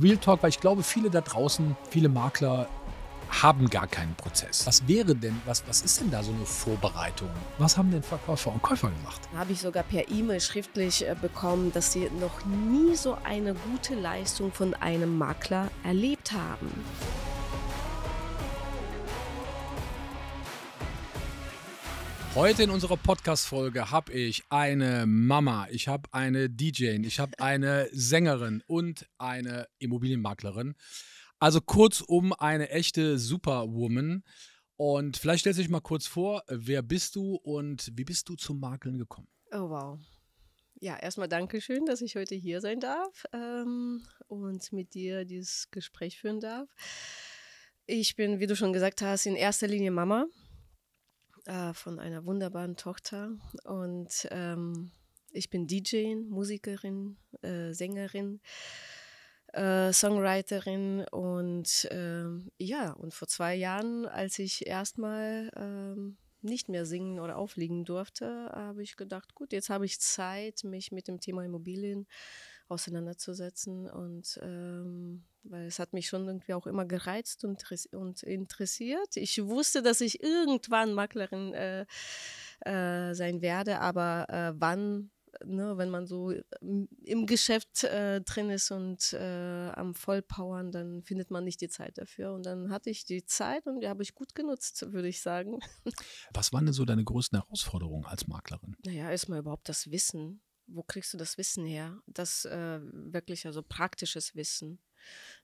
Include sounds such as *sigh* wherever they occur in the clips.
Real Talk, weil ich glaube, viele da draußen, viele Makler haben gar keinen Prozess. Was wäre denn, was, was ist denn da so eine Vorbereitung? Was haben denn Verkäufer und Käufer gemacht? Habe ich sogar per E-Mail schriftlich äh, bekommen, dass sie noch nie so eine gute Leistung von einem Makler erlebt haben. Heute in unserer Podcast-Folge habe ich eine Mama, ich habe eine DJ, ich habe eine Sängerin und eine Immobilienmaklerin. Also kurzum eine echte Superwoman. Und vielleicht stellst du dich mal kurz vor, wer bist du und wie bist du zum Makeln gekommen? Oh, wow. Ja, erstmal Dankeschön, dass ich heute hier sein darf ähm, und mit dir dieses Gespräch führen darf. Ich bin, wie du schon gesagt hast, in erster Linie Mama äh, von einer wunderbaren Tochter. Und ähm, ich bin DJ, Musikerin, äh, Sängerin. Äh, Songwriterin und ähm, ja, und vor zwei Jahren, als ich erstmal ähm, nicht mehr singen oder auflegen durfte, habe ich gedacht, gut, jetzt habe ich Zeit, mich mit dem Thema Immobilien auseinanderzusetzen und ähm, weil es hat mich schon irgendwie auch immer gereizt und, und interessiert. Ich wusste, dass ich irgendwann Maklerin äh, äh, sein werde, aber äh, wann, ne, wenn man so im Geschäft äh, drin ist und äh, am Vollpowern, dann findet man nicht die Zeit dafür. Und dann hatte ich die Zeit und die habe ich gut genutzt, würde ich sagen. *laughs* Was waren denn so deine größten Herausforderungen als Maklerin? Naja, erstmal überhaupt das Wissen wo kriegst du das Wissen her? Das äh, wirklich also praktisches Wissen.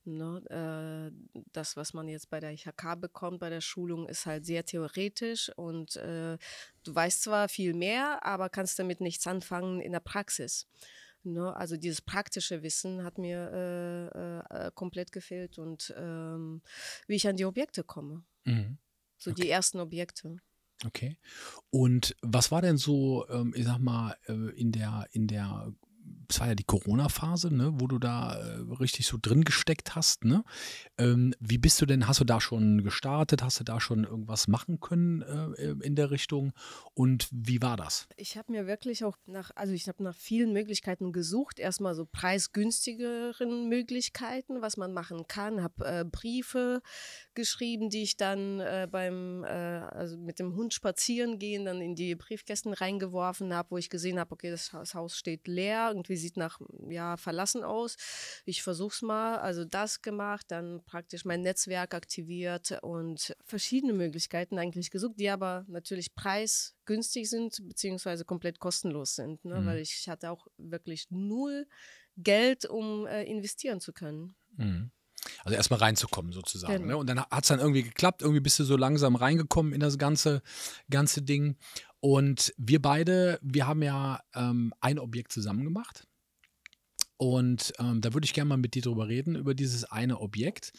Ne, äh, das, was man jetzt bei der IHK bekommt, bei der Schulung, ist halt sehr theoretisch und äh, du weißt zwar viel mehr, aber kannst damit nichts anfangen in der Praxis. Ne, also dieses praktische Wissen hat mir äh, äh, äh komplett gefehlt und ähm, wie ich an die Objekte komme. Mhm. So okay. die ersten Objekte. Okay. Und was war denn so, ähm, ich sag mal, äh, in der, in der es war ja die Corona-Phase, ne, wo du da äh, richtig so drin gesteckt hast. Ne? Ähm, wie bist du denn, hast du da schon gestartet? Hast du da schon irgendwas machen können äh, äh, in der Richtung? Und wie war das? Ich habe mir wirklich auch nach, also ich habe nach vielen Möglichkeiten gesucht. Erstmal so preisgünstigeren Möglichkeiten, was man machen kann. Habe äh, Briefe geschrieben, die ich dann äh, beim, äh, also mit dem Hund spazieren gehen, dann in die Briefkästen reingeworfen habe, wo ich gesehen habe, okay, das Haus steht leer, irgendwie Beispiel sieht nach hm, ja verlassen aus. Ich versuch's mal. Also das gemacht, dann praktisch mein Netzwerk aktiviert und verschiedene Möglichkeiten eigentlich gesucht, die aber natürlich preisgünstig sind beziehungsweise komplett kostenlos sind, ne? Mhm. weil ich hatte auch wirklich null Geld, um äh, investieren zu können. Mhm. Also erstmal reinzukommen sozusagen. Ne? Genau. Ne? Und dann hat es dann irgendwie geklappt, irgendwie bist du so langsam reingekommen in das ganze, ganze Ding. Und wir beide, wir haben ja ähm, ein Objekt zusammen gemacht. Und ähm, da würde ich gerne mal mit dir drüber reden, über dieses eine Objekt.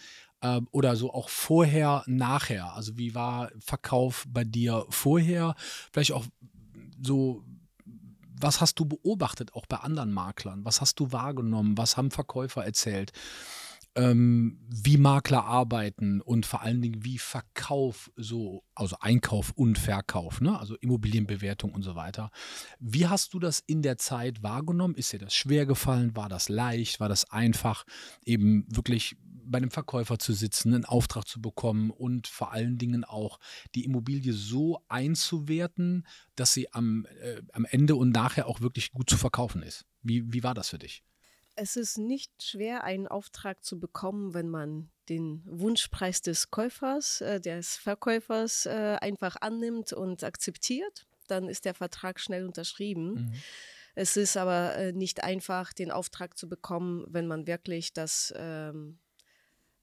Ähm, oder so auch vorher, nachher. Also wie war Verkauf bei dir vorher? Vielleicht auch so, was hast du beobachtet, auch bei anderen Maklern? Was hast du wahrgenommen? Was haben Verkäufer erzählt? ähm, wie Makler arbeiten und vor allen Dingen wie Verkauf so, also Einkauf und Verkauf, ne? also Immobilienbewertung und so weiter. Wie hast du das in der Zeit wahrgenommen? Ist dir das schwer gefallen? War das leicht? War das einfach, eben wirklich bei einem Verkäufer zu sitzen, einen Auftrag zu bekommen und vor allen Dingen auch die Immobilie so einzuwerten, dass sie am, äh, am Ende und nachher auch wirklich gut zu verkaufen ist. Wie, wie war das für dich? Es ist nicht schwer, einen Auftrag zu bekommen, wenn man den Wunschpreis des Käufers, äh, des Verkäufers äh, einfach annimmt und akzeptiert. Dann ist der Vertrag schnell unterschrieben. Mhm. Es ist aber äh, nicht einfach, den Auftrag zu bekommen, wenn man wirklich das, ähm,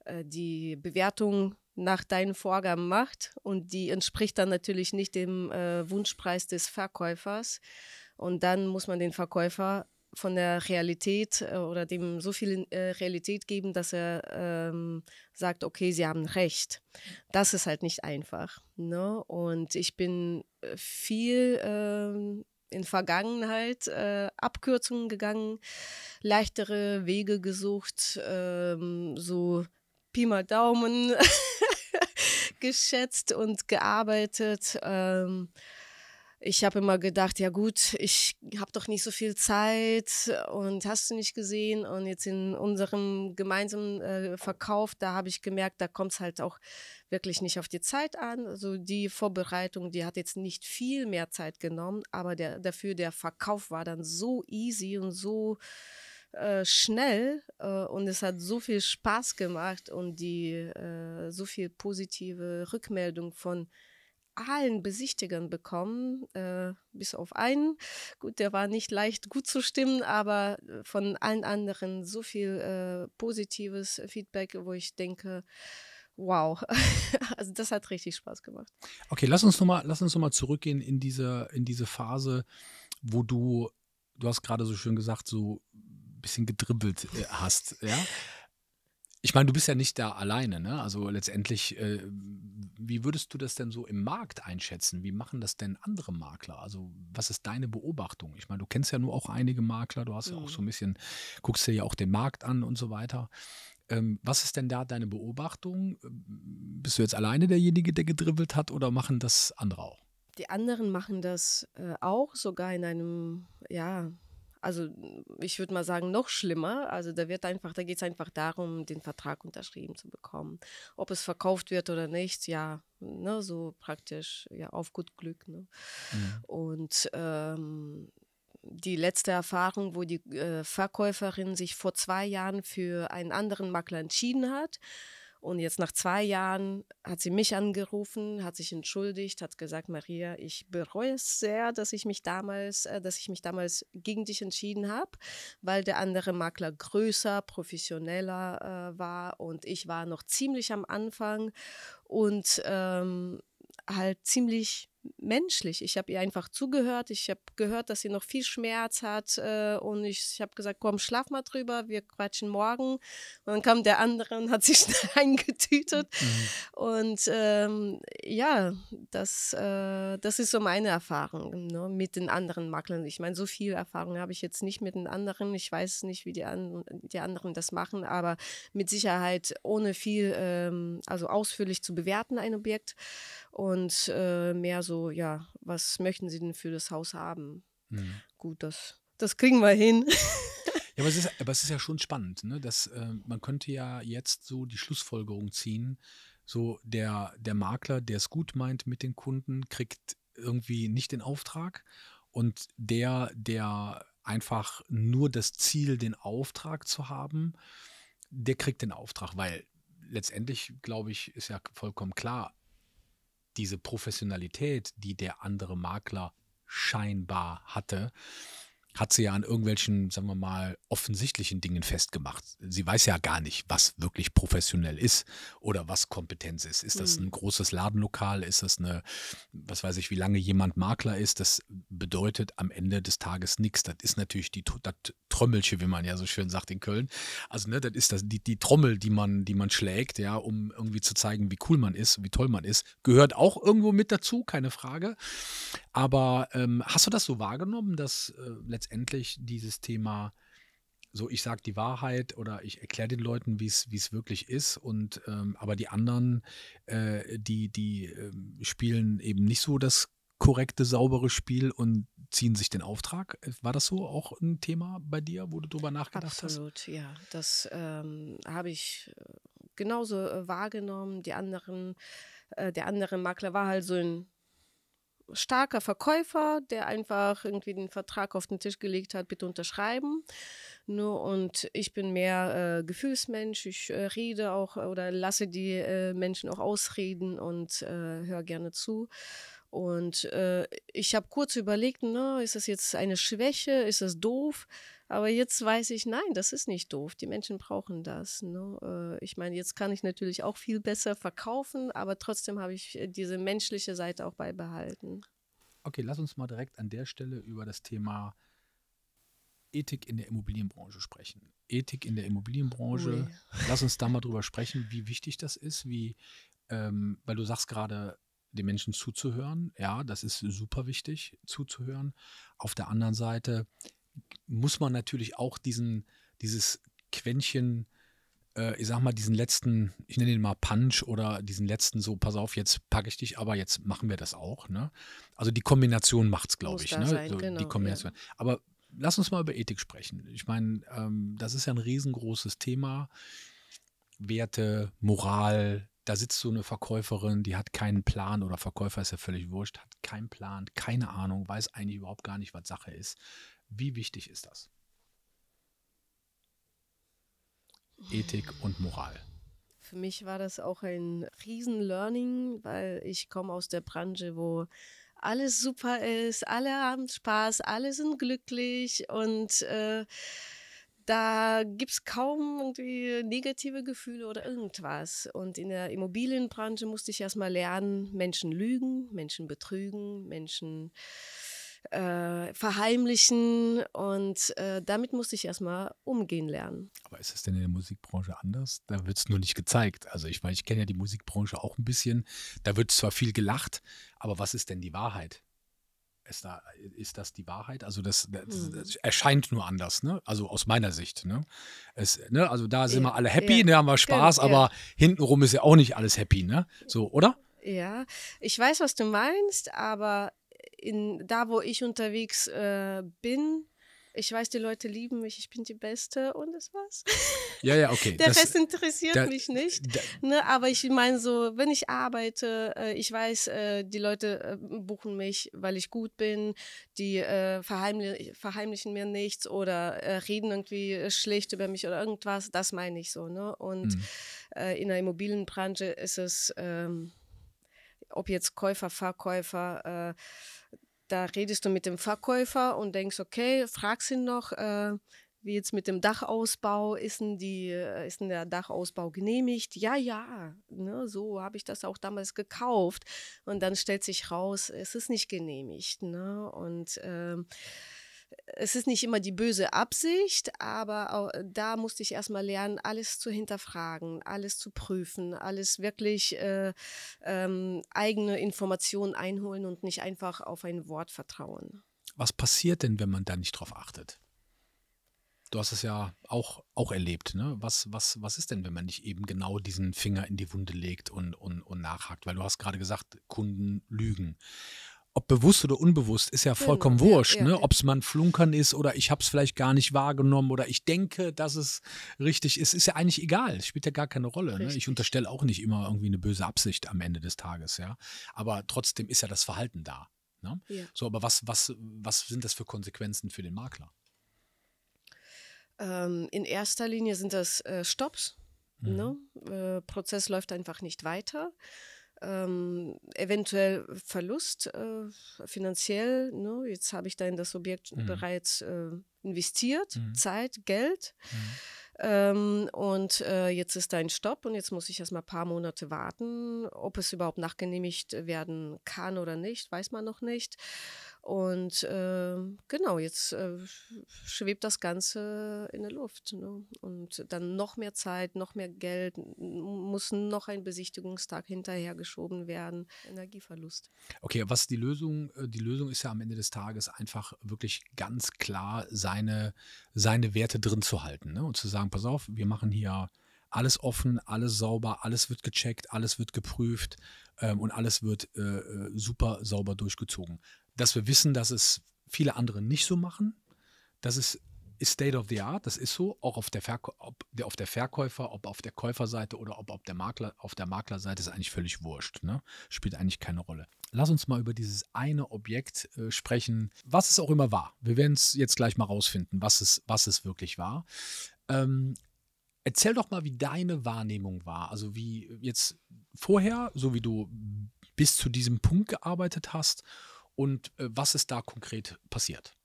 äh, die Bewertung nach deinen Vorgaben macht und die entspricht dann natürlich nicht dem äh, Wunschpreis des Verkäufers. Und dann muss man den Verkäufer von der Realität äh, oder dem so viel äh, Realität geben, dass er ähm, sagt, okay, sie haben recht. Das ist halt nicht einfach. Ne? Und ich bin äh, viel ähm, in Vergangenheit äh, Abkürzungen gegangen, leichtere Wege gesucht, ähm, so Pi mal Daumen *laughs* geschätzt und gearbeitet. Ähm, ich habe immer gedacht, ja gut, ich habe doch nicht so viel Zeit und hast du nicht gesehen. Und jetzt in unserem gemeinsamen äh, Verkauf, da habe ich gemerkt, da kommt es halt auch wirklich nicht auf die Zeit an. Also die Vorbereitung, die hat jetzt nicht viel mehr Zeit genommen, aber der, dafür der Verkauf war dann so easy und so äh, schnell äh, und es hat so viel Spaß gemacht und die äh, so viel positive Rückmeldung von allen Besichtigern bekommen, äh, bis auf einen. Gut, der war nicht leicht gut zu stimmen, aber äh, von allen anderen so viel äh, positives Feedback, wo ich denke, wow, *laughs* also das hat richtig Spaß gemacht. Okay, lass uns nochmal, noch zurückgehen in diese, in diese Phase, wo du, du hast gerade so schön gesagt, so ein bisschen gedribbelt äh, hast, ja. Ich meine, du bist ja nicht da alleine, ne? Also letztendlich, äh, wie würdest du das denn so im Markt einschätzen? Wie machen das denn andere Makler? Also, was ist deine Beobachtung? Ich meine, du kennst ja nur auch einige Makler, du hast ja auch so mhm. ein bisschen, guckst dir ja auch den Markt an und so weiter. Ähm, was ist denn da deine Beobachtung? Bist du jetzt alleine derjenige, der gedribbelt hat oder machen das andere auch? Die anderen machen das äh, auch sogar in einem, ja, also ich würde mal sagen, noch schlimmer. Also da wird einfach, da geht es einfach darum, den Vertrag unterschrieben zu bekommen. Ob es verkauft wird oder nicht, ja, ne, so praktisch, ja, auf gut Glück. Ne? Mhm. Und ähm, die letzte Erfahrung, wo die äh, Verkäuferin sich vor zwei Jahren für einen anderen Makler entschieden hat, und jetzt nach zwei Jahren hat sie mich angerufen, hat sich entschuldigt, hat gesagt, Maria, ich bereue es sehr, dass ich mich damals, äh, dass ich mich damals gegen dich entschieden habe, weil der andere Makler größer, professioneller äh, war und ich war noch ziemlich am Anfang und ähm, halt ziemlich menschlich. Ich habe ihr einfach zugehört. Ich habe gehört, dass sie noch viel Schmerz hat. Äh, und ich, ich habe gesagt, komm, schlaf mal drüber, wir quatschen morgen. Und dann kam der andere und hat sich *laughs* schnell eingetütet. Mhm. Und ähm, ja, das, äh, das ist so meine Erfahrung ne, mit den anderen Maklern. Ich meine, so viel Erfahrung habe ich jetzt nicht mit den anderen. Ich weiß nicht, wie die, an, die anderen das machen, aber mit Sicherheit ohne viel, ähm, also ausführlich zu bewerten ein Objekt und äh, mehr so so, ja, was möchten Sie denn für das Haus haben? Mhm. Gut, das, das kriegen wir hin. Ja, aber es ist, aber es ist ja schon spannend, ne? dass äh, man könnte ja jetzt so die Schlussfolgerung ziehen, so der, der Makler, der es gut meint mit den Kunden, kriegt irgendwie nicht den Auftrag und der, der einfach nur das Ziel, den Auftrag zu haben, der kriegt den Auftrag, weil letztendlich, glaube ich, ist ja vollkommen klar, diese Professionalität, die der andere Makler scheinbar hatte, hat sie ja an irgendwelchen, sagen wir mal, offensichtlichen Dingen festgemacht. Sie weiß ja gar nicht, was wirklich professionell ist oder was Kompetenz ist. Ist das hm. ein großes Ladenlokal? Ist das eine, was weiß ich, wie lange jemand Makler ist? Das bedeutet am Ende des Tages nichts. Das ist natürlich die, das Trömmelchen, wie man ja so schön sagt in Köln. Also, ne, das ist das, die, die Trommel, die man, die man schlägt, ja, um irgendwie zu zeigen, wie cool man ist, wie toll man ist, gehört auch irgendwo mit dazu, keine Frage. Aber ähm, hast du das so wahrgenommen, dass äh, letztendlich dieses Thema so ich sage die Wahrheit oder ich erkläre den Leuten, wie es wirklich ist. Und ähm, aber die anderen, äh, die, die äh, spielen eben nicht so das korrekte, saubere Spiel und ziehen sich den Auftrag. War das so auch ein Thema bei dir, wo du darüber nachgedacht Absolut, hast? Absolut, ja. Das ähm, habe ich äh, genauso äh, wahrgenommen. Die anderen, äh, der andere Makler war halt so ein starker Verkäufer, der einfach irgendwie den Vertrag auf den Tisch gelegt hat, bitte unterschreiben. Nur ne, und ich bin mehr äh, Gefühlsmensch, ich äh, rede auch oder lasse die äh, Menschen auch ausreden und äh, höre gerne zu. Und äh, ich habe kurz überlegt, na, ist das jetzt eine Schwäche, ist das doof? Aber jetzt weiß ich, nein, das ist nicht doof. Die Menschen brauchen das. Ne? Äh, ich meine, jetzt kann ich natürlich auch viel besser verkaufen, aber trotzdem habe ich äh, diese menschliche Seite auch beibehalten. Okay, lass uns mal direkt an der Stelle über das Thema Ethik in der Immobilienbranche sprechen. Ethik in der Immobilienbranche, Ui. lass uns da mal drüber sprechen, wie wichtig das ist, wie, ähm, weil du sagst gerade, den Menschen zuzuhören. Ja, das ist super wichtig, zuzuhören. Auf der anderen Seite muss man natürlich auch diesen, dieses Quäntchen, äh, ich sag mal, diesen letzten, ich nenne ihn mal Punch oder diesen letzten so, pass auf, jetzt packe ich dich, aber jetzt machen wir das auch. Ne? Also die Kombination macht es, glaube ich. Ne? Sein, so, genau, die Kombination. Ja. Aber lass uns mal über Ethik sprechen. Ich meine, ähm, das ist ja ein riesengroßes Thema. Werte, Moral, da sitzt so eine Verkäuferin, die hat keinen Plan oder Verkäufer ist ja völlig wurscht, hat keinen Plan, keine Ahnung, weiß eigentlich überhaupt gar nicht, was Sache ist. Wie wichtig ist das? Ethik und Moral. Für mich war das auch ein Riesen-Learning, weil ich komme aus der Branche, wo alles super ist, alle haben Spaß, alle sind glücklich und äh, da gibt es kaum irgendwie negative Gefühle oder irgendwas. Und in der Immobilienbranche musste ich erstmal lernen, Menschen lügen, Menschen betrügen, Menschen äh, verheimlichen. Und äh, damit musste ich erstmal umgehen lernen. Aber ist es denn in der Musikbranche anders? Da wird es nur nicht gezeigt. Also ich meine, ich kenne ja die Musikbranche auch ein bisschen. Da wird zwar viel gelacht, aber was ist denn die Wahrheit? Ist, da, ist das die Wahrheit? Also das, das, mhm. das, erscheint nur anders, ne? Also aus meiner Sicht, ne? Es, ne? Also da sind ja, wir alle happy, ja. ne? Haben wir Spaß, ja, aber hintenrum ist ja auch nicht alles happy, ne? So, oder? Ja, ich weiß, was du meinst, aber in, da, wo ich unterwegs äh, bin, ich weiß, die Leute lieben mich, ich bin die Beste und das war's. Ja, ja, okay. *laughs* Der das, Rest interessiert da, mich nicht. Da, ne, aber ich meine so, wenn ich arbeite, äh, ich weiß, äh, die Leute äh, buchen mich, weil ich gut bin, die verheimlichen mir nichts oder reden irgendwie schlecht über mich oder irgendwas, das meine ich so. Ne? Und mhm. in der Immobilienbranche ist es, ähm, ob jetzt Käufer, Verkäufer, da redest du mit dem Verkäufer und denkst, okay, fragst ihn noch, äh, wie jetzt mit dem Dachausbau, ist denn, die, äh, ist denn der Dachausbau genehmigt? Ja, ja, ne, so habe ich das auch damals gekauft. Und dann stellt sich raus, es ist nicht genehmigt. Ne? Und ähm, es ist nicht immer die böse Absicht, aber auch, da musste ich erstmal lernen, alles zu hinterfragen, alles zu prüfen, alles wirklich äh, ähm, eigene Informationen einholen und nicht einfach auf ein Wort vertrauen. Was passiert denn, wenn man da nicht drauf achtet? Du hast es ja auch, auch erlebt. Ne? Was, was, was ist denn, wenn man nicht eben genau diesen Finger in die Wunde legt und, und, und nachhakt? Weil du hast gerade gesagt, Kunden lügen ob bewusst oder unbewusst, ist ja vollkommen genau, wurscht, ja, ja, ob es man flunkern ist oder ich habe es vielleicht gar nicht wahrgenommen oder ich denke, dass es richtig ist, ist ja eigentlich egal, spielt ja gar keine Rolle. Ne? Ich unterstelle auch nicht immer irgendwie eine böse Absicht am Ende des Tages, ja, aber trotzdem ist ja das Verhalten da. Ne? Ja. So, aber was, was, was sind das für Konsequenzen für den Makler? Ähm, in erster Linie sind das äh, Stops. Ne? Mhm. Ne? Äh, Prozess läuft einfach nicht weiter ähm, eventuell Verlust äh, finanziell. Ne? Jetzt habe ich da in das Objekt mhm. bereits äh, investiert, mhm. Zeit, Geld. Mhm. Ähm, und äh, jetzt ist da ein Stopp und jetzt muss ich erstmal ein paar Monate warten. Ob es überhaupt nachgenehmigt werden kann oder nicht, weiß man noch nicht. Und äh, genau, jetzt äh, schwebt das Ganze in der Luft. Ne? Und dann noch mehr Zeit, noch mehr Geld, muss noch ein Besichtigungstag hinterhergeschoben werden. Energieverlust. Okay, was die Lösung? Äh, die Lösung ist ja am Ende des Tages einfach wirklich ganz klar, seine, seine Werte drin zu halten. Ne? Und zu sagen, pass auf, wir machen hier alles offen, alles sauber, alles wird gecheckt, alles wird geprüft ähm, und alles wird äh, äh super sauber durchgezogen dass wir wissen, dass es viele andere nicht so machen. Das ist, ist State of the Art, das ist so, auch auf der, ob, der, auf der Verkäufer, ob auf der Käuferseite oder ob auf der, Makler, auf der Maklerseite, ist eigentlich völlig wurscht. Ne? Spielt eigentlich keine Rolle. Lass uns mal über dieses eine Objekt äh, sprechen, was es auch immer war. Wir werden es jetzt gleich mal rausfinden, was es, was es wirklich war. Ähm, Erzähl doch mal, wie deine Wahrnehmung war. Also wie jetzt vorher, so wie du bis zu diesem Punkt gearbeitet hast und äh, was ist da konkret passiert?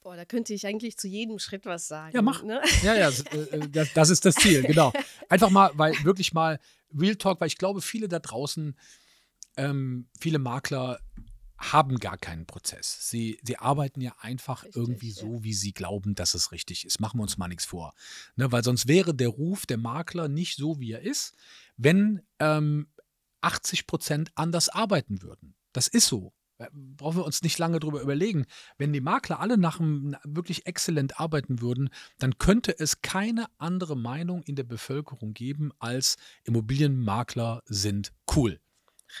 Boah, da könnte ich eigentlich zu jedem Schritt was sagen. Ja, mach. Ne? Ja, ja, äh, äh, das, das, ist das Ziel, genau. Einfach mal, weil wirklich mal Real Talk, weil ich glaube, viele da draußen, ähm, viele Makler haben gar keinen Prozess. Sie, sie arbeiten ja einfach richtig, irgendwie so, wie sie glauben, dass es richtig ist. Machen wir uns mal nichts vor. Ne? Weil sonst wäre der Ruf der Makler nicht so, wie er ist, wenn ähm, 80 Prozent anders arbeiten würden. Das ist so. Äh, brauchen wir uns nicht lange drüber überlegen. Wenn die Makler alle nach wirklich exzellent arbeiten würden, dann könnte es keine andere Meinung in der Bevölkerung geben, als Immobilienmakler sind cool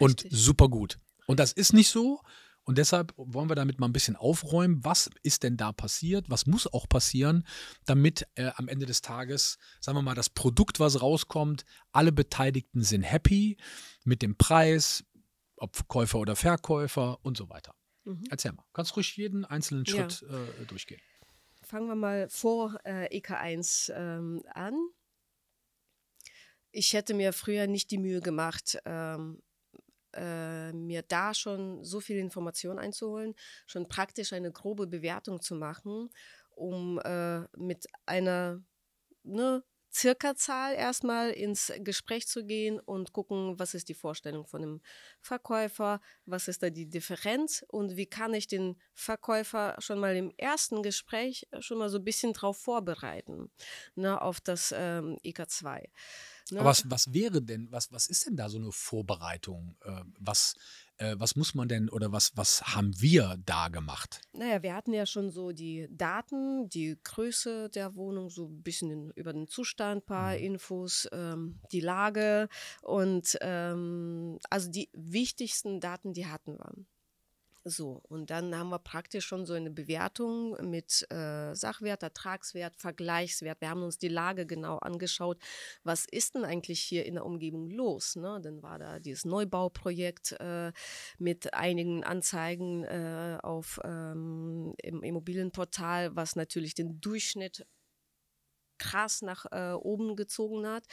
Richtig. und super gut. Und das ist nicht so. Und deshalb wollen wir damit mal ein bisschen aufräumen, was ist denn da passiert, was muss auch passieren, damit äh, am Ende des Tages, sagen wir mal, das Produkt, was rauskommt, alle Beteiligten sind happy mit dem Preis, ob Käufer oder Verkäufer und so weiter. Mhm. Erzähl mal, kannst ruhig jeden einzelnen Schritt ja. äh, durchgehen. Fangen wir mal vor äh, EK1 ähm, an. Ich hätte mir früher nicht die Mühe gemacht, ähm, äh, mir da schon so viel Information einzuholen, schon praktisch eine grobe Bewertung zu machen, um äh, mit einer ne, Circa-Zahl erstmal ins Gespräch zu gehen und gucken, was ist die Vorstellung von dem Verkäufer, was ist da die Differenz und wie kann ich den Verkäufer schon mal im ersten Gespräch schon mal so ein bisschen drauf vorbereiten, ne, auf das ähm, e IK2. Ne? Aber was, was wäre denn, was, was ist denn da so eine Vorbereitung? Äh, was äh, was muss man denn oder was, was haben wir da gemacht? Naja, wir hatten ja schon so die Daten, die Größe der Wohnung, so ein bisschen in, über den Zustand, ein paar mhm. Infos, ähm, die Lage und ähm, also die wichtigsten Daten, die hatten wir. So, und dann haben wir praktisch schon so eine Bewertung mit äh, Sachwert, Ertragswert, Vergleichswert. Wir haben uns die Lage genau angeschaut. Was ist denn eigentlich hier in der Umgebung los? Ne? Dann war da dieses Neubauprojekt äh, mit einigen Anzeigen äh, auf ähm, im Immobilienportal, was natürlich den Durchschnitt krass nach äh, oben gezogen hat.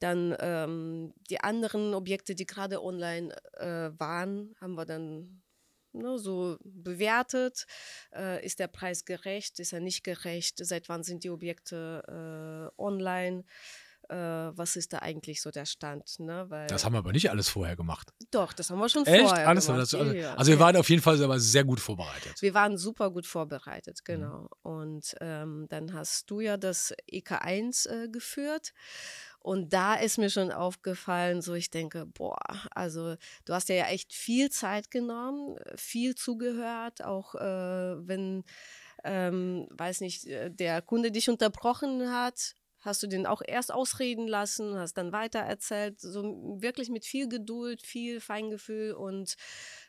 Dann ähm, die anderen Objekte, die gerade online äh, waren, haben wir dann ne, so bewertet. Äh, ist der Preis gerecht? Ist er nicht gerecht? Seit wann sind die Objekte äh, online? Äh, was ist da eigentlich so der Stand? Ne? Weil das haben wir aber nicht alles vorher gemacht. Doch, das haben wir schon Echt? vorher alles gemacht. Das, also, also, wir waren auf jeden Fall sehr gut vorbereitet. Wir waren super gut vorbereitet, mhm. genau. Mhm. Und ähm, dann hast du ja das EK1 äh, geführt. Und da ist mir schon aufgefallen, so ich denke, boah, also du hast ja echt viel Zeit genommen, viel zugehört, auch äh, wenn, ähm, weiß nicht, äh, der Kunde dich unterbrochen hat, hast du den auch erst ausreden lassen, hast dann weiter erzählt, so wirklich mit viel Geduld, viel Feingefühl und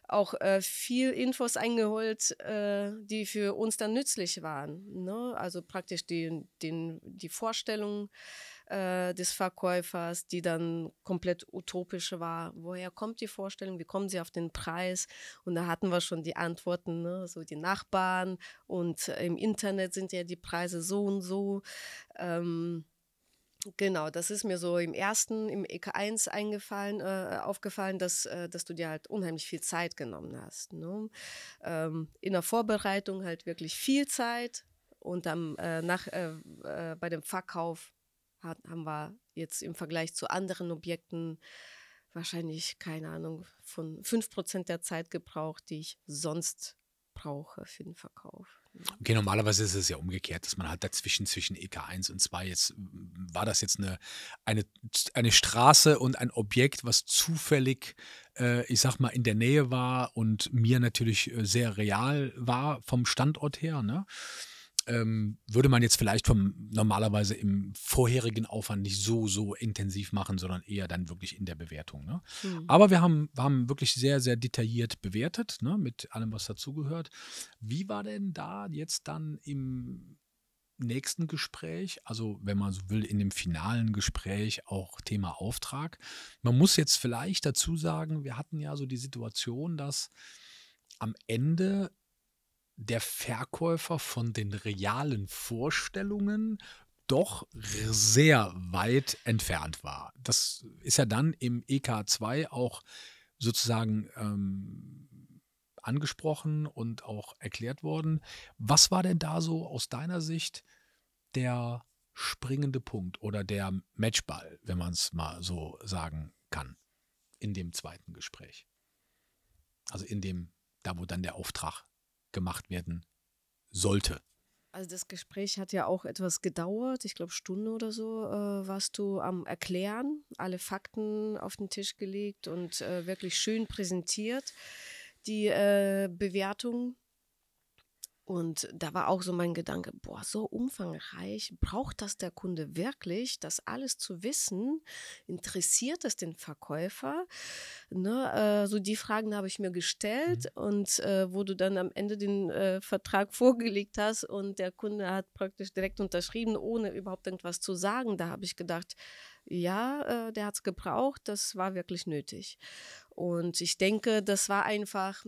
auch äh, viel Infos eingeholt, äh, die für uns dann nützlich waren. Ne? Also praktisch die, den, die Vorstellung äh, des Verkäufers, die dann komplett utopisch war. Woher kommt die Vorstellung? Wie kommen sie auf den Preis? Und da hatten wir schon die Antworten, ne? so die Nachbarn und äh, im Internet sind ja die Preise so und so. Ähm, Genau, das ist mir so im ersten, im EK1 eingefallen, äh, aufgefallen, dass, äh, dass du dir halt unheimlich viel Zeit genommen hast. Ne? Ähm, in der Vorbereitung halt wirklich viel Zeit und dann äh, nach, äh, äh, bei dem Verkauf haben wir jetzt im Vergleich zu anderen Objekten wahrscheinlich, keine Ahnung, von 5% der Zeit gebraucht, die ich sonst brauche für den Verkauf. Ne? Okay, normalerweise ist es ja umgekehrt, dass man halt dazwischen zwischen EK1 und 2 jetzt war das jetzt eine, eine, eine Straße und ein Objekt, was zufällig, äh, ich sag mal, in der Nähe war und mir natürlich äh, sehr real war vom Standort her. Ne? ähm, würde man jetzt vielleicht vom normalerweise im vorherigen Aufwand nicht so, so intensiv machen, sondern eher dann wirklich in der Bewertung. Ne? Mhm. Aber wir haben, wir haben wirklich sehr, sehr detailliert bewertet, ne? mit allem, was dazugehört. Wie war denn da jetzt dann im nächsten Gespräch, also wenn man so will, in dem finalen Gespräch auch Thema Auftrag. Man muss jetzt vielleicht dazu sagen, wir hatten ja so die Situation, dass am Ende der Verkäufer von den realen Vorstellungen doch sehr weit entfernt war. Das ist ja dann im EK2 auch sozusagen ähm, angesprochen und auch erklärt worden. Was war denn da so aus deiner Sicht der springende Punkt oder der Matchball, wenn man es mal so sagen kann, in dem zweiten Gespräch? Also in dem, da wo dann der Auftrag gemacht werden sollte. Also das Gespräch hat ja auch etwas gedauert, ich glaube Stunde oder so, äh, warst du am Erklären, alle Fakten auf den Tisch gelegt und äh, wirklich schön präsentiert, die äh, Bewertung und da war auch so mein Gedanke, boah, so umfangreich, braucht das der Kunde wirklich, das alles zu wissen? Interessiert es den Verkäufer? Ne, äh, so die Fragen habe ich mir gestellt mhm. und äh, wo du dann am Ende den äh, Vertrag *laughs* vorgelegt hast und der Kunde hat praktisch direkt unterschrieben, ohne überhaupt irgendwas zu sagen, da habe ich gedacht, ja, äh, der hat es gebraucht, das war wirklich nötig. Und ich denke, das war einfach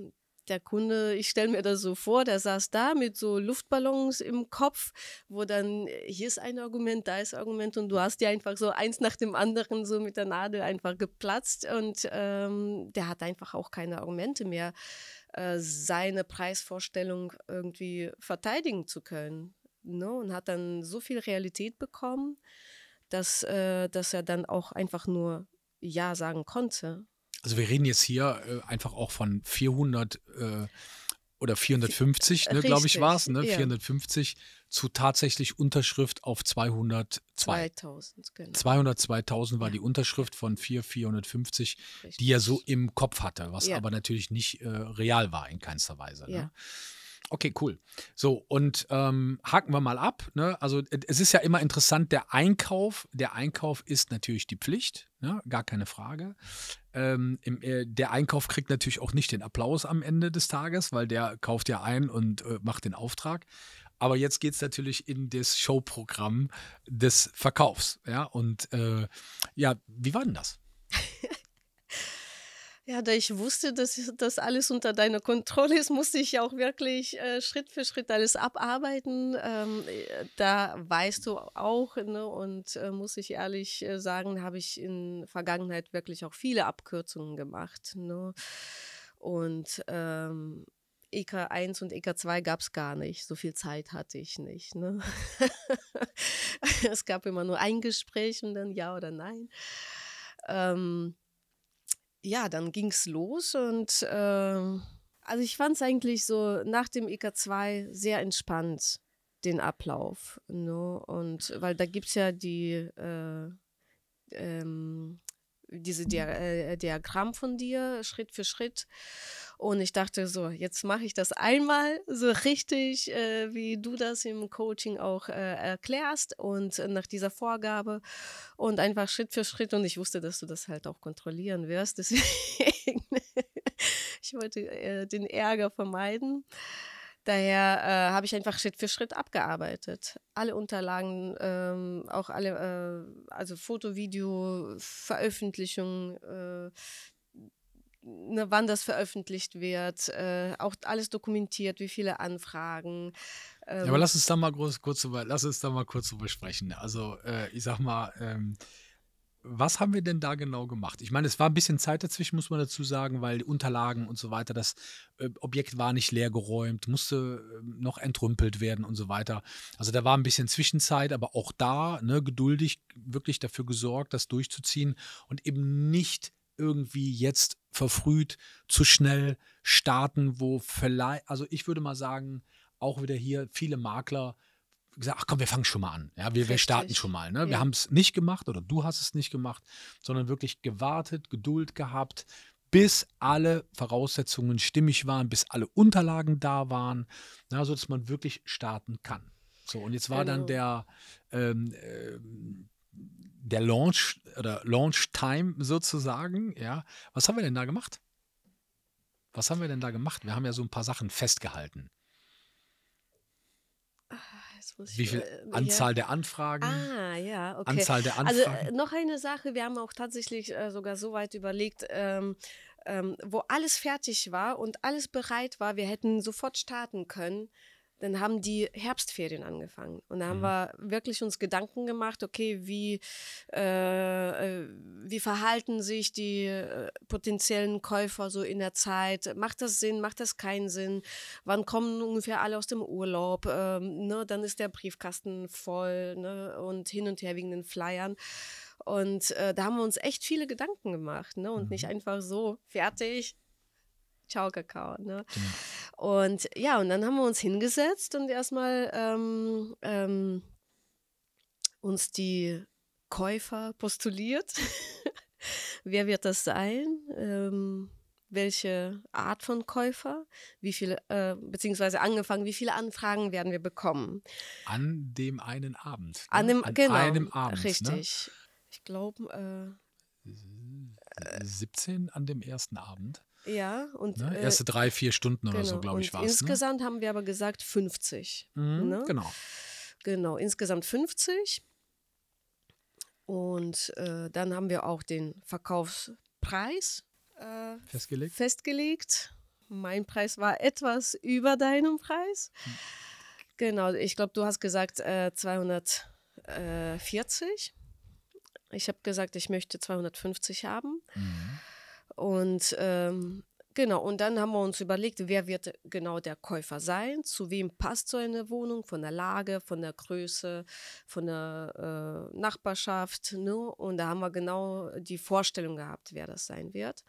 der Kunde, ich stelle mir das so vor, der saß da mit so Luftballons im Kopf, wo dann äh, hier ist ein Argument, da ist ein Argument und du hast dir einfach so eins nach dem anderen so mit der Nadel einfach geplatzt und ähm, der hat einfach auch keine Argumente mehr, äh, seine Preisvorstellung irgendwie verteidigen zu können. Ne? Und hat dann so viel Realität bekommen, dass, äh, dass er dann auch einfach nur Ja sagen konnte. Also wir reden jetzt hier äh, einfach auch von 400 äh, oder 450, ne, glaube ich, war es, ne? Ja. 450 zu tatsächlich Unterschrift auf 202. 2000, genau. 202.000 war ja. die Unterschrift von 4, 450, Richtig. die er so im Kopf hatte, was ja. aber natürlich nicht äh, real war in keinster Weise. Ne? Okay, cool. So, und ähm, haken wir mal ab. Ne? Also äh, es ist ja immer interessant, der Einkauf, der Einkauf ist natürlich die Pflicht, ne? gar keine Frage. Ähm, im, äh, der Einkauf kriegt natürlich auch nicht den Applaus am Ende des Tages, weil der kauft ja ein und äh, macht den Auftrag. Aber jetzt geht es natürlich in das Showprogramm des Verkaufs. Ja, und äh, ja, wie war denn das? Ja, da ich wusste, dass das alles unter deiner Kontrolle ist, musste ich auch wirklich äh, Schritt für Schritt alles abarbeiten. Ähm, äh, da weißt du auch, ne, und äh, muss ich ehrlich äh, sagen, habe ich in Vergangenheit wirklich auch viele Abkürzungen gemacht. Ne? Und ähm, EK1 und EK2 gab es gar nicht. So viel Zeit hatte ich nicht. Ne? *laughs* es gab immer nur ein Gespräch und dann ja oder nein. Ähm, ja, dann ging es los und äh, also ich fand es eigentlich so nach dem e IK2 sehr entspannt, den Ablauf. Ne? Und weil da gibt es ja die äh, ähm, diese äh, Diagramm von dir, Schritt für Schritt. Und ich dachte so, jetzt mache ich das einmal so richtig, äh, wie du das im Coaching auch äh, erklärst und äh, nach dieser Vorgabe und einfach Schritt für Schritt. Und ich wusste, dass du das halt auch kontrollieren wirst. *laughs* Deswegen, ich wollte äh, den Ärger vermeiden. Daher äh, habe ich einfach Schritt für Schritt abgearbeitet. Alle Unterlagen, ähm, auch alle, äh, also Foto, Video, Veröffentlichung, äh, ne, wann das veröffentlicht wird, äh, auch alles dokumentiert, wie viele Anfragen. Ähm. Ja, aber ähm lass uns da mal kurz, kurz lass uns da mal kurz so besprechen. Also äh, ich sag mal, ähm was haben wir denn da genau gemacht? Ich meine, es war ein bisschen Zeit dazwischen, muss man dazu sagen, weil die Unterlagen und so weiter, das äh, Objekt war nicht leer geräumt, musste ähm, noch entrümpelt werden und so weiter. Also da war ein bisschen Zwischenzeit, aber auch da ne, geduldig wirklich dafür gesorgt, das durchzuziehen und eben nicht irgendwie jetzt verfrüht, zu schnell starten, wo vielleicht, also ich würde mal sagen, auch wieder hier viele Makler gesagt, ach komm, wir fangen schon mal an. Ja, wir, wir starten schon mal. Ne? Wir haben es nicht gemacht oder du hast es nicht gemacht, sondern wirklich gewartet, Geduld gehabt, bis alle Voraussetzungen stimmig waren, bis alle Unterlagen da waren, na, sodass man wirklich starten kann. So, und jetzt war genau. dann der, ähm, äh, der Launch oder Launch Time sozusagen. Ja, was haben wir denn da gemacht? Was haben wir denn da gemacht? Wir haben ja so ein paar Sachen festgehalten wie viel äh, Anzahl ja. der Anfragen? Ah, ja, okay. Anzahl der also, äh, Anfragen. Also noch eine Sache, wir haben auch tatsächlich äh, sogar so weit überlegt, ähm, ähm, wo alles fertig war und alles bereit war, wir hätten sofort starten können dann haben die Herbstferien angefangen. Und da haben mhm. wir wirklich uns Gedanken gemacht, okay, wie, äh, äh wie verhalten sich die äh, potenziellen Käufer so in der Zeit? Macht das Sinn? Macht das keinen Sinn? Wann kommen ungefähr alle aus dem Urlaub? Ähm, ne? Dann ist der Briefkasten voll ne? und hin und her wegen den Flyern. Und äh, da haben wir uns echt viele Gedanken gemacht ne? und mhm. nicht einfach so fertig. Ciao, Kakao. Ne? Genau. Und ja, und dann haben wir uns hingesetzt und erstmal ähm, ähm, uns die Käufer postuliert. *laughs* Wer wird das sein? Ähm, welche Art von Käufer? Wie viele, äh, beziehungsweise angefangen, wie viele Anfragen werden wir bekommen? An dem einen Abend. Ne? An, dem, An genau, einem Abend. Ne? Richtig. Ne? Ich glaube. Äh, 17 an dem ersten Abend? Ja, und. Ne? Äh, Erste drei, vier Stunden genau. oder so, genau. glaube ich, war es. Ne? Insgesamt ne? haben wir aber gesagt 50. Mhm, ne? Genau. Genau, insgesamt 50. Und äh, dann haben wir auch den Verkaufspreis äh, festgelegt. festgelegt. Mein Preis war etwas über deinem Preis. Hm. Genau, ich glaube, du hast gesagt äh, 240. Äh, ich habe gesagt, ich möchte 250 haben. Mhm. Und ähm, genau, und dann haben wir uns überlegt, wer wird genau der Käufer sein, zu wem passt so eine Wohnung, von der Lage, von der Größe, von der äh, Nachbarschaft. Ne? Und da haben wir genau die Vorstellung gehabt, wer das sein wird.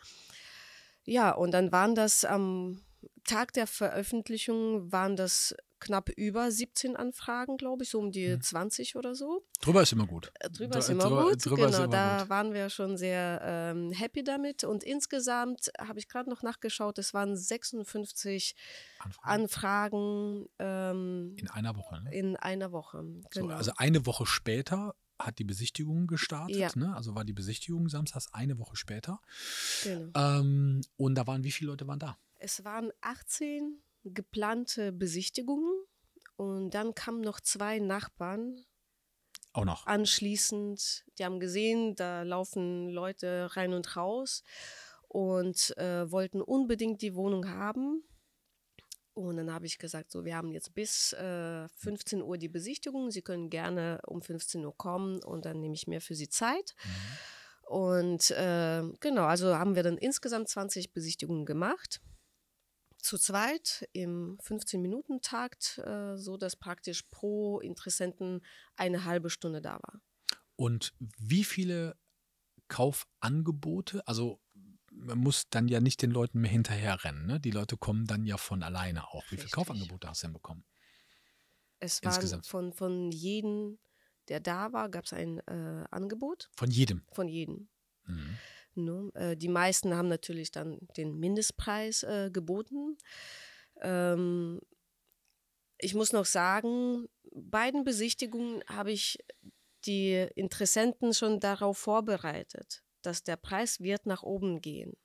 Ja, und dann waren das am Tag der Veröffentlichung, waren das knapp über 17 Anfragen, glaube ich, so um die mhm. 20 oder so. Drüber ist immer gut. Äh, drüber Dr ist immer drüber, gut, drüber genau. Immer da gut. waren wir schon sehr ähm, happy damit. Und insgesamt habe ich gerade noch nachgeschaut, es waren 56 Anfragen. Anfragen ähm, in einer Woche. Ne? In einer Woche, genau. So, also eine Woche später hat die Besichtigung gestartet, ja. ne? also war die Besichtigung samstags eine Woche später. Genau. Ähm, und da waren, wie viele Leute waren da? Es waren 18 geplante Besichtigungen und dann kamen noch zwei Nachbarn. Auch noch. Anschließend, die haben gesehen, da laufen Leute rein und raus und äh, wollten unbedingt die Wohnung haben. Und dann habe ich gesagt, so, wir haben jetzt bis äh, 15 Uhr die Besichtigung. Sie können gerne um 15 Uhr kommen und dann nehme ich mir für Sie Zeit. Mhm. Und äh, genau, also haben wir dann insgesamt 20 Besichtigungen gemacht zu zweit im 15-Minuten-Takt, äh, so dass praktisch pro Interessenten eine halbe Stunde da war. Und wie viele Kaufangebote, also man muss dann ja nicht den Leuten mehr hinterherrennen, ne? die Leute kommen dann ja von alleine auch. Wie viele Kaufangebote hast du denn bekommen? Es waren von, von jedem, der da war, gab es ein äh, Angebot. Von jedem? Von jedem. Mhm. Ne? Äh, die meisten haben natürlich dann den Mindestpreis äh, geboten. Ähm, ich muss noch sagen, bei den Besichtigungen habe ich die Interessenten schon darauf vorbereitet, dass der Preis wird nach oben gehen.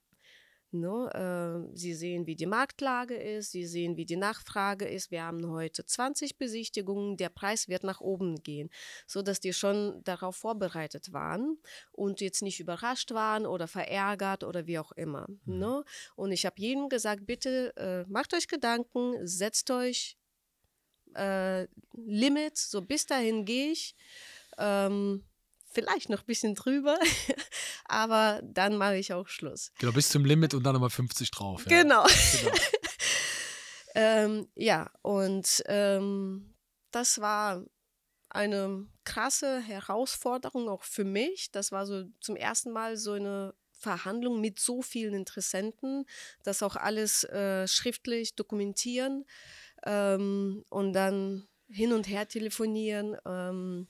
Ne? Äh, sie sehen, wie die Marktlage ist, sie sehen, wie die Nachfrage ist. Wir haben heute 20 Besichtigungen, der Preis wird nach oben gehen, sodass die schon darauf vorbereitet waren und jetzt nicht überrascht waren oder verärgert oder wie auch immer. Mhm. Ne? Und ich habe jedem gesagt, bitte äh, macht euch Gedanken, setzt euch äh, Limits, so bis dahin gehe ich. Ähm, vielleicht noch ein bisschen drüber, *laughs* aber dann mache ich auch Schluss. Genau, bis zum Limit und dann nochmal 50 drauf. Ja. Genau. genau. *laughs* ähm, ja, und ähm, das war eine krasse Herausforderung auch für mich. Das war so zum ersten Mal so eine Verhandlung mit so vielen Interessenten, das auch alles äh, schriftlich dokumentieren ähm, und dann hin und her telefonieren. Ähm,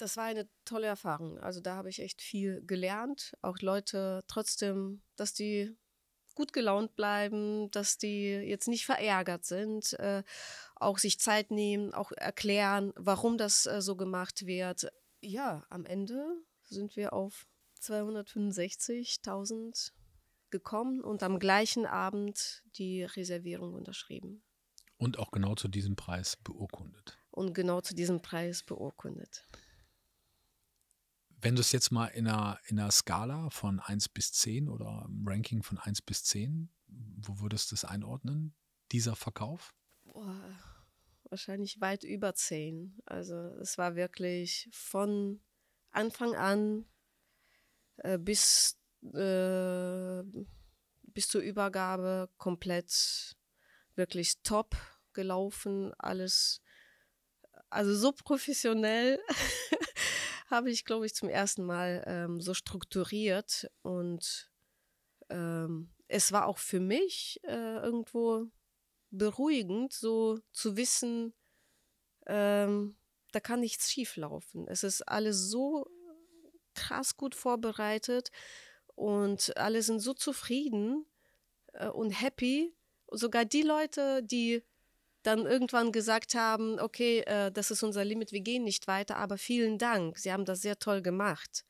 das war eine tolle Erfahrung. Also da habe ich echt viel gelernt. Auch Leute trotzdem, dass die gut gelaunt bleiben, dass die jetzt nicht verärgert sind, äh, auch sich Zeit nehmen, auch erklären, warum das äh, so gemacht wird. Ja, am Ende sind wir auf 265.000 gekommen und am gleichen Abend die Reservierung unterschrieben. Und auch genau zu diesem Preis beurkundet. Und genau zu diesem Preis beurkundet wenn du es jetzt mal in einer, in einer Skala von 1 bis 10 oder im Ranking von 1 bis 10, wo würdest du es einordnen, dieser Verkauf? Boah, wahrscheinlich weit über 10. Also es war wirklich von Anfang an äh, bis, äh, bis zur Übergabe komplett wirklich top gelaufen, alles also so professionell *laughs* habe ich, glaube ich, zum ersten Mal ähm, so strukturiert und ähm, es war auch für mich äh, irgendwo beruhigend, so zu wissen, ähm, da kann nichts schieflaufen. Es ist alles so krass gut vorbereitet und alle sind so zufrieden äh, und happy. Sogar die Leute, die dann irgendwann gesagt haben, okay, äh, das ist unser Limit, wir gehen nicht weiter, aber vielen Dank, Sie haben das sehr toll gemacht.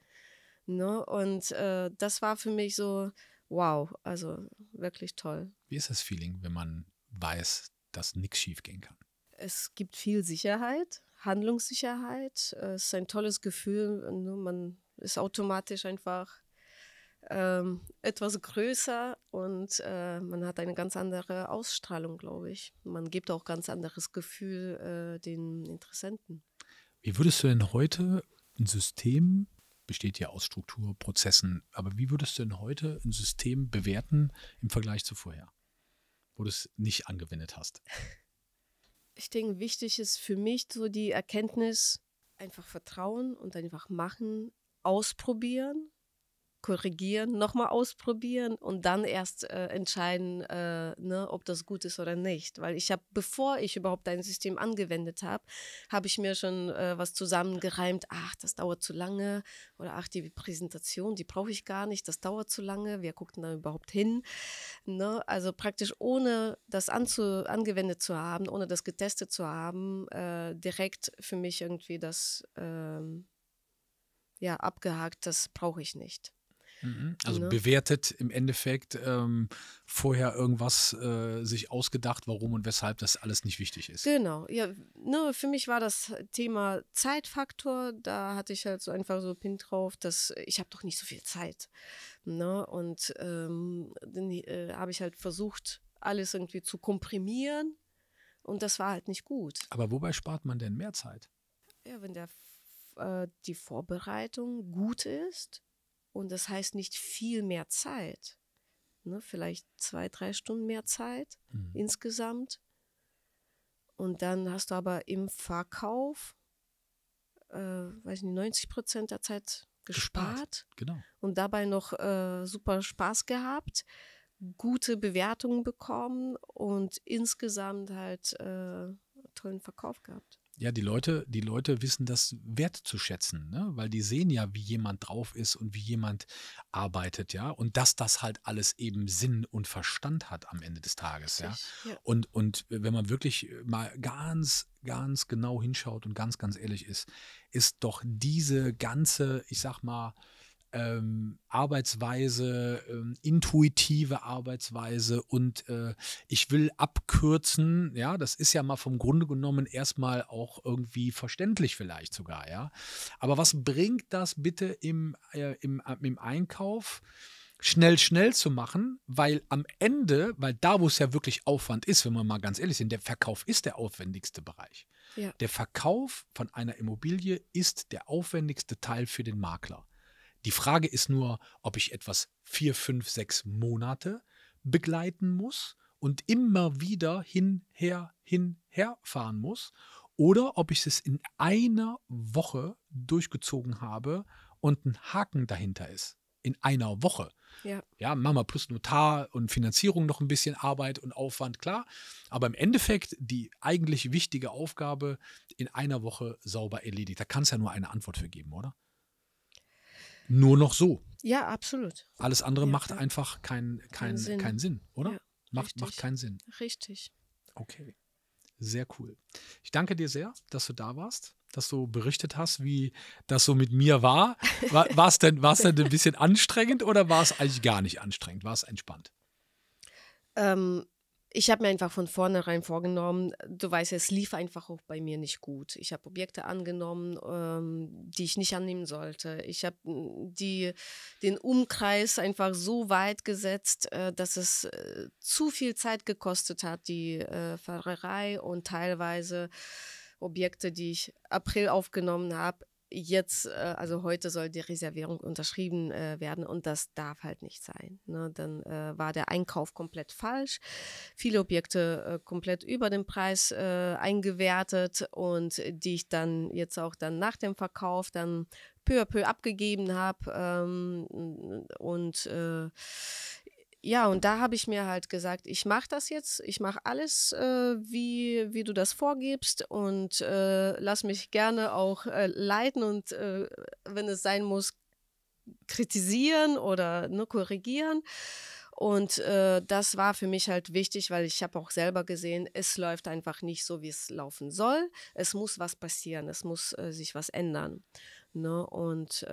Ne? Und äh, das war für mich so, wow, also wirklich toll. Wie ist das Feeling, wenn man weiß, dass nichts schiefgehen kann? Es gibt viel Sicherheit, Handlungssicherheit. Äh, es ist ein tolles Gefühl. Ne? Man ist automatisch einfach ähm, etwas größer und äh, man hat eine ganz andere Ausstrahlung, glaube ich. Man gibt auch ganz anderes Gefühl äh, den Interessenten. Wie würdest du denn heute ein System, besteht ja aus Struktur, Prozessen, aber wie würdest du denn heute ein System bewerten im Vergleich zu vorher, wo du es nicht angewendet hast? *laughs* Ich denke, wichtig ist für mich so die Erkenntnis, einfach vertrauen und einfach machen, ausprobieren korrigieren, nochmal ausprobieren und dann erst äh, entscheiden, äh, ne, ob das gut ist oder nicht. Weil ich habe, bevor ich überhaupt ein System angewendet habe, habe ich mir schon äh, was zusammengereimt. Ach, das dauert zu lange oder ach, die Präsentation, die brauche ich gar nicht, das dauert zu lange. Wer guckt denn da überhaupt hin? Ne? Also praktisch ohne das anzu angewendet zu haben, ohne das getestet zu haben, äh, direkt für mich irgendwie das ähm, ja abgehakt. Das brauche ich nicht. Mhm. Also ne? bewertet im Endeffekt ähm, vorher irgendwas äh, sich ausgedacht, warum und weshalb das alles nicht wichtig ist. Genau, ja, ne, für mich war das Thema Zeitfaktor, da hatte ich halt so einfach so Pin drauf, dass ich habe doch nicht so viel Zeit. Ne? Und ähm, dann äh, habe ich halt versucht, alles irgendwie zu komprimieren und das war halt nicht gut. Aber wobei spart man denn mehr Zeit? Ja, wenn der, äh, die Vorbereitung gut ist und das heißt nicht viel mehr Zeit. Ne? Vielleicht zwei, drei Stunden mehr Zeit mhm. insgesamt. Und dann hast du aber im Verkauf, äh, weiß nicht, 90 Prozent der Zeit gespart. gespart. Genau. Und dabei noch äh, super Spaß gehabt, gute Bewertungen bekommen und insgesamt halt äh, tollen Verkauf gehabt. Ja, die Leute, die Leute wissen das wertzuschätzen, ne? weil die sehen ja, wie jemand drauf ist und wie jemand arbeitet, ja. Und dass das halt alles eben Sinn und Verstand hat am Ende des Tages, ja? ja. Und, und äh, wenn man wirklich äh, mal ganz, ganz genau hinschaut und ganz, ganz ehrlich ist, ist doch diese ganze, ich sag mal, ähm, Arbeitsweise, ähm, intuitive Arbeitsweise und äh, ich will abkürzen, ja, das ist ja mal vom Grunde genommen erstmal auch irgendwie verständlich vielleicht sogar, ja. Aber was bringt das bitte im, äh, im, äh, im Einkauf? schnell, schnell zu machen, weil am Ende, weil da, wo es ja wirklich Aufwand ist, wenn wir mal ganz ehrlich sind, der Verkauf ist der aufwendigste Bereich. Ja. Der Verkauf von einer Immobilie ist der aufwendigste Teil für den Makler. Die Frage ist nur, ob ich etwas vier, fünf, sechs Monate begleiten muss und immer wieder hin, her, hin, her fahren muss oder ob ich es in einer Woche durchgezogen habe und ein Haken dahinter ist. In einer Woche. Ja. ja, Mama plus Notar und Finanzierung noch ein bisschen Arbeit und Aufwand, klar. Aber im Endeffekt die eigentlich wichtige Aufgabe in einer Woche sauber erledigt. Da kann es ja nur eine Antwort für geben, oder? nur noch so. Ja, absolut. Alles andere ja, macht einfach keinen kein, kein Sinn. keinen Sinn, oder? Ja, macht, macht keinen Sinn. Richtig. Okay. Sehr cool. Ich danke dir sehr, dass du da warst, dass du berichtet hast, wie das so mit mir war. *laughs* War es denn, denn ein bisschen anstrengend oder war es eigentlich gar nicht anstrengend? War es entspannt? Ähm, ich habe mir einfach von vornherein vorgenommen, du weißt, es lief einfach auch bei mir nicht gut. Ich habe Objekte angenommen, ähm, die ich nicht annehmen sollte. Ich habe hm, den Umkreis einfach so weit gesetzt, äh, dass es äh, zu viel Zeit gekostet hat, die äh, Fahrerei und teilweise Objekte, die ich April aufgenommen habe, jetzt, äh, also heute soll die Reservierung unterschrieben äh, werden und das darf halt nicht sein. Ne? Dann äh, war der Einkauf komplett falsch, viele Objekte äh, komplett über den Preis äh, eingewertet und die ich dann jetzt auch dann nach dem Verkauf dann peu à peu abgegeben habe ähm, und äh, ja, und da habe ich mir halt gesagt, ich mache das jetzt, ich mache alles, äh, wie, wie du das vorgibst und äh, lass mich gerne auch äh, leiten und äh, wenn es sein muss, kritisieren oder ne, korrigieren. Und äh, das war für mich halt wichtig, weil ich habe auch selber gesehen, es läuft einfach nicht so, wie es laufen soll. Es muss was passieren, es muss äh, sich was ändern. Ne? Und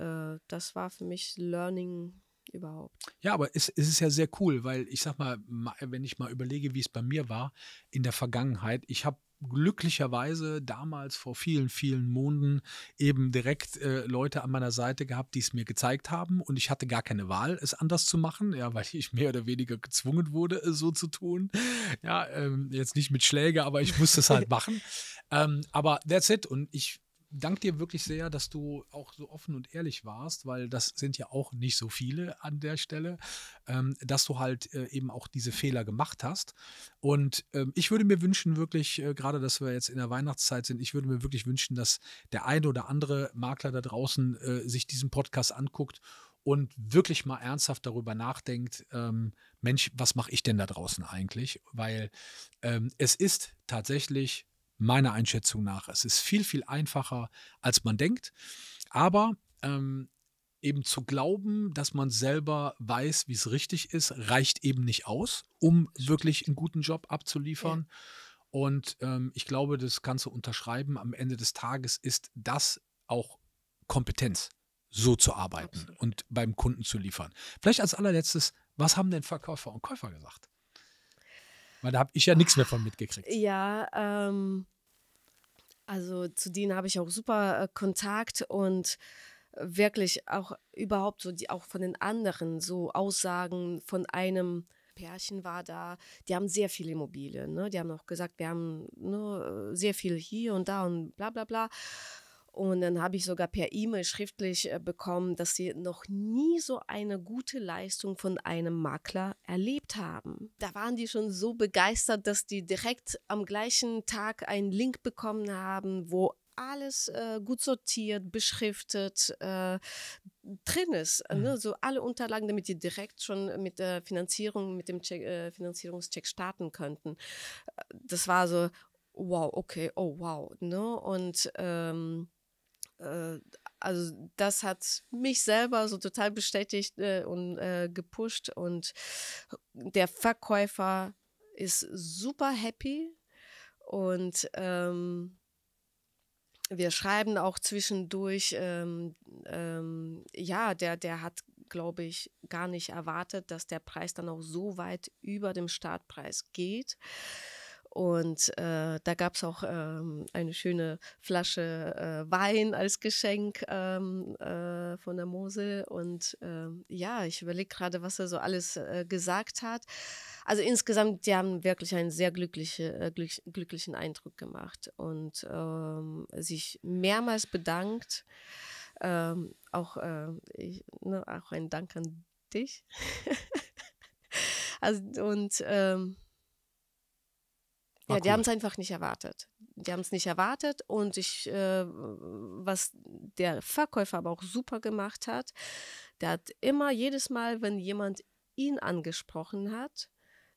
das war für mich Learning überhaupt. Ja, aber es, es, ist ja sehr cool, weil ich sag mal, wenn ich mal überlege, wie es bei mir war in der Vergangenheit, ich habe glücklicherweise damals vor vielen, vielen Monden eben direkt äh, Leute an meiner Seite gehabt, die es mir gezeigt haben und ich hatte gar keine Wahl, es anders zu machen, ja, weil ich mehr oder weniger gezwungen wurde, es so zu tun. Ja, ähm, jetzt nicht mit Schläge, aber ich musste es halt *laughs* machen. Ähm, aber that's it und ich danke dir wirklich sehr, dass du auch so offen und ehrlich warst, weil das sind ja auch nicht so viele an der Stelle, ähm, dass du halt äh, eben auch diese Fehler gemacht hast. Und ähm, ich würde mir wünschen, wirklich, äh, gerade dass wir jetzt in der Weihnachtszeit sind, ich würde mir wirklich wünschen, dass der eine oder andere Makler da draußen äh, sich diesen Podcast anguckt und wirklich mal ernsthaft darüber nachdenkt, ähm, Mensch, was mache ich denn da draußen eigentlich? Weil ähm, es ist tatsächlich meiner Einschätzung nach. Es ist viel, viel einfacher, als man denkt. Aber ähm, eben zu glauben, dass man selber weiß, wie es richtig ist, reicht eben nicht aus, um wirklich einen guten Job abzuliefern. Ja. Und ähm, ich glaube, das kannst du unterschreiben am Ende des Tages ist das auch Kompetenz, so zu arbeiten Absolut. und beim Kunden zu liefern. Vielleicht als allerletztes, was haben denn Verkäufer und Käufer gesagt? Weil da habe ich ja nichts mehr von mitgekriegt. Ja, ähm, also zu denen habe ich auch super äh, Kontakt und wirklich auch überhaupt so die auch von den anderen so Aussagen von einem Pärchen war da, die haben sehr viele Immobilien, ne? Die haben auch gesagt, wir haben nur ne, äh, sehr viel hier und da und bla bla bla. Und dann habe ich sogar per E-Mail schriftlich äh, bekommen, dass sie noch nie so eine gute Leistung von einem Makler erlebt haben. Da waren die schon so begeistert, dass die direkt am gleichen Tag einen Link bekommen haben, wo alles äh, gut sortiert, beschriftet, äh, drin ist. Äh, ne? Mhm. Ne? So alle Unterlagen, damit die direkt schon mit der Finanzierung, mit dem Check, äh, Finanzierungscheck starten könnten. Äh, das war so, wow, okay, oh wow. Ne? Und ähm, äh, also das hat mich selber so total bestätigt äh, und äh, gepusht und der Verkäufer ist super happy und ähm, wir schreiben auch zwischendurch, ähm, ähm, ja, der, der hat, glaube ich, gar nicht erwartet, dass der Preis dann auch so weit über dem Startpreis geht. Und äh, da gab es auch ähm, eine schöne Flasche äh, Wein als Geschenk ähm, äh, von der Mosel. Und ähm, ja, ich überlege gerade, was er so alles äh, gesagt hat. Also insgesamt, die haben wirklich einen sehr glückliche, äh, glück, glücklichen Eindruck gemacht und ähm, sich mehrmals bedankt. Ähm, auch, äh, ich, ne, auch ein Dank an dich. *laughs* also, und ähm, war ja, die haben es einfach nicht erwartet. Die haben es nicht erwartet und ich, äh, was der Verkäufer aber auch super gemacht hat, der hat immer jedes Mal, wenn jemand ihn angesprochen hat,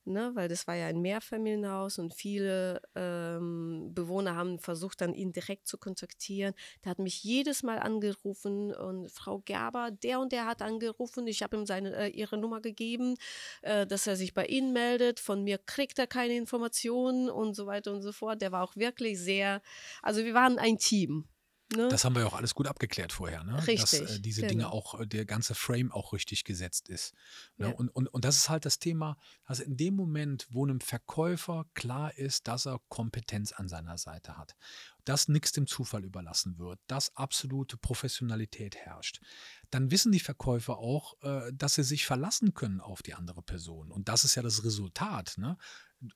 ne, weil das war ja ein Mehrfamilienhaus und viele ähm, Bewohner haben versucht, dann ihn direkt zu kontaktieren. Der hat mich jedes Mal angerufen und Frau Gerber, der und der hat angerufen. Ich habe ihm seine, äh, ihre Nummer gegeben, äh, dass er sich bei Ihnen meldet. Von mir kriegt er keine Informationen und so weiter und so fort. Der war auch wirklich sehr, also wir waren ein Team. Ne? Das haben wir ja auch alles gut abgeklärt vorher, ne? Richtig, dass äh, diese genau. Dinge auch, äh, der ganze Frame auch richtig gesetzt ist. Ne? Ja. Und, und, und das ist halt das Thema, also in dem Moment, wo einem Verkäufer klar ist, dass er Kompetenz an seiner Seite hat, dass nichts dem Zufall überlassen wird, dass absolute Professionalität herrscht, dann wissen die Verkäufer auch, äh, dass sie sich verlassen können auf die andere Person. Und das ist ja das Resultat. Ne?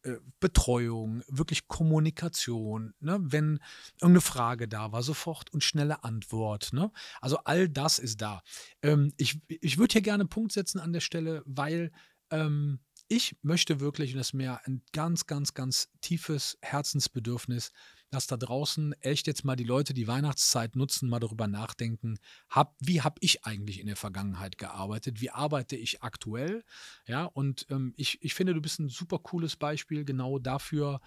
Äh, Betreuung, wirklich Kommunikation, ne? wenn irgendeine Frage da war, sofort und schnelle Antwort. Ne? Also all das ist da. Ähm, ich ich würde hier gerne einen Punkt setzen an der Stelle, weil ähm, ich möchte wirklich, und das ist mir ein ganz, ganz, ganz tiefes Herzensbedürfnis, dass da draußen echt jetzt mal die Leute, die Weihnachtszeit nutzen, mal darüber nachdenken, hab, wie habe ich eigentlich in der Vergangenheit gearbeitet, wie arbeite ich aktuell? Ja, und ähm, ich, ich finde, du bist ein super cooles Beispiel genau dafür,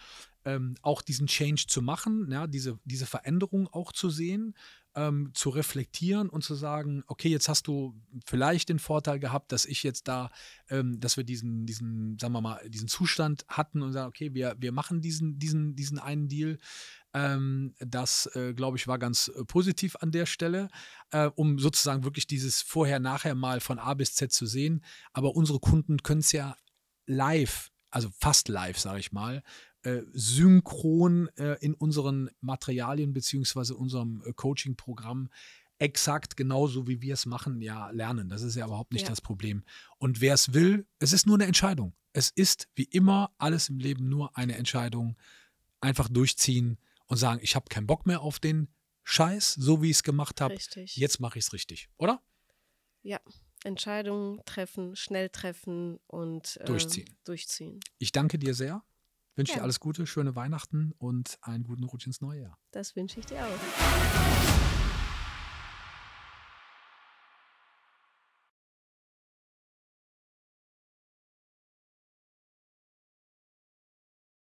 ähm, auch diesen Change zu machen, ja, diese, diese Veränderung auch zu sehen ähm, zu reflektieren und zu sagen, okay, jetzt hast du vielleicht den Vorteil gehabt, dass ich jetzt da, ähm, dass wir diesen, diesen, sagen wir mal, diesen Zustand hatten und sagen, okay, wir, wir machen diesen, diesen, diesen einen Deal. Ähm, das, äh, glaube ich, war ganz äh, positiv an der Stelle, äh, um sozusagen wirklich dieses Vorher-Nachher mal von A bis Z zu sehen. Aber unsere Kunden können es ja live also fast live, sage ich mal, äh, synchron äh, in unseren Materialien beziehungsweise unserem äh, Coaching-Programm exakt genauso, wie wir es machen, ja lernen. Das ist ja überhaupt nicht ja. das Problem. Und wer es will, es ist nur eine Entscheidung. Es ist wie immer alles im Leben nur eine Entscheidung. Einfach durchziehen und sagen, ich habe keinen Bock mehr auf den Scheiß, so wie ich es gemacht habe. Jetzt mache ich es richtig, oder? Ja. Entscheidungen treffen, schnell treffen und äh, durchziehen. durchziehen. Ich danke dir sehr wünsche ja. dir alles Gute, schöne Weihnachten und einen guten Rutsch ins neue Jahr. Das wünsche ich dir auch.